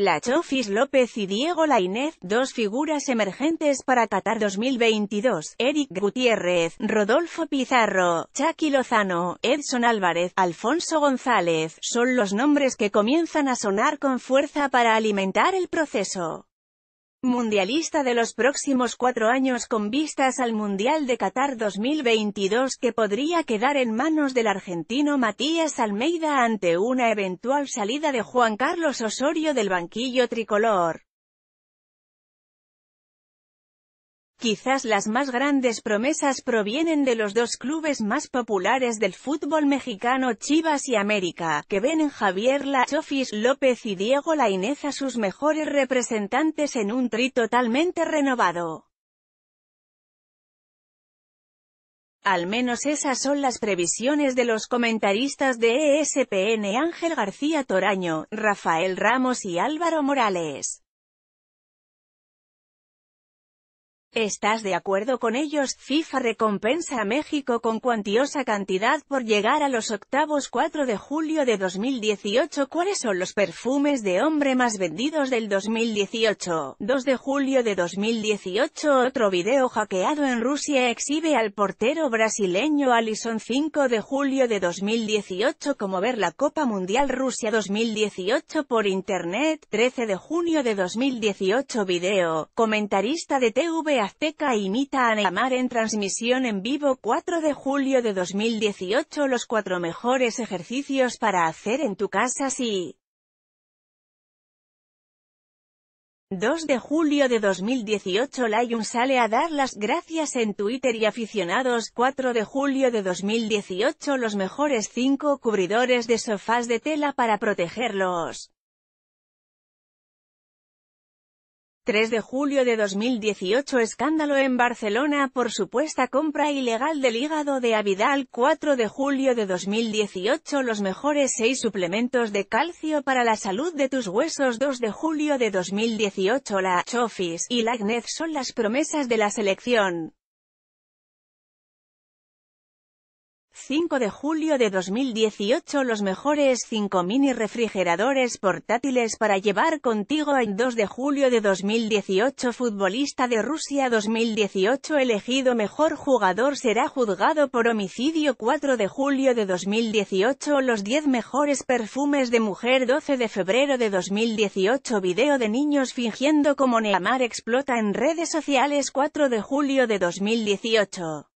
La Chofis López y Diego Lainez, dos figuras emergentes para Qatar 2022, Eric Gutiérrez, Rodolfo Pizarro, Chucky Lozano, Edson Álvarez, Alfonso González, son los nombres que comienzan a sonar con fuerza para alimentar el proceso mundialista de los próximos cuatro años con vistas al Mundial de Qatar 2022 que podría quedar en manos del argentino Matías Almeida ante una eventual salida de Juan Carlos Osorio del banquillo tricolor. Quizás las más grandes promesas provienen de los dos clubes más populares del fútbol mexicano Chivas y América, que ven en Javier Lachofis López y Diego Lainez a sus mejores representantes en un tri totalmente renovado. Al menos esas son las previsiones de los comentaristas de ESPN Ángel García Toraño, Rafael Ramos y Álvaro Morales. ¿Estás de acuerdo con ellos? FIFA recompensa a México con cuantiosa cantidad por llegar a los octavos 4 de julio de 2018 ¿Cuáles son los perfumes de hombre más vendidos del 2018? 2 de julio de 2018 Otro video hackeado en Rusia exhibe al portero brasileño Alison 5 de julio de 2018 Como ver la Copa Mundial Rusia 2018 por Internet 13 de junio de 2018 Video, comentarista de TV Azteca imita a Neymar en transmisión en vivo 4 de julio de 2018 los cuatro mejores ejercicios para hacer en tu casa si... 2 de julio de 2018 Layun sale a dar las gracias en Twitter y aficionados 4 de julio de 2018 los mejores 5 cubridores de sofás de tela para protegerlos. 3 de julio de 2018 Escándalo en Barcelona por supuesta compra ilegal del hígado de Avidal 4 de julio de 2018 Los mejores 6 suplementos de calcio para la salud de tus huesos 2 de julio de 2018 La Chofis y la Agnez son las promesas de la selección. 5 de julio de 2018 los mejores 5 mini refrigeradores portátiles para llevar contigo en 2 de julio de 2018 Futbolista de Rusia 2018 elegido mejor jugador será juzgado por homicidio 4 de julio de 2018 Los 10 mejores perfumes de mujer 12 de febrero de 2018 Video de niños fingiendo como Neamar explota en redes sociales 4 de julio de 2018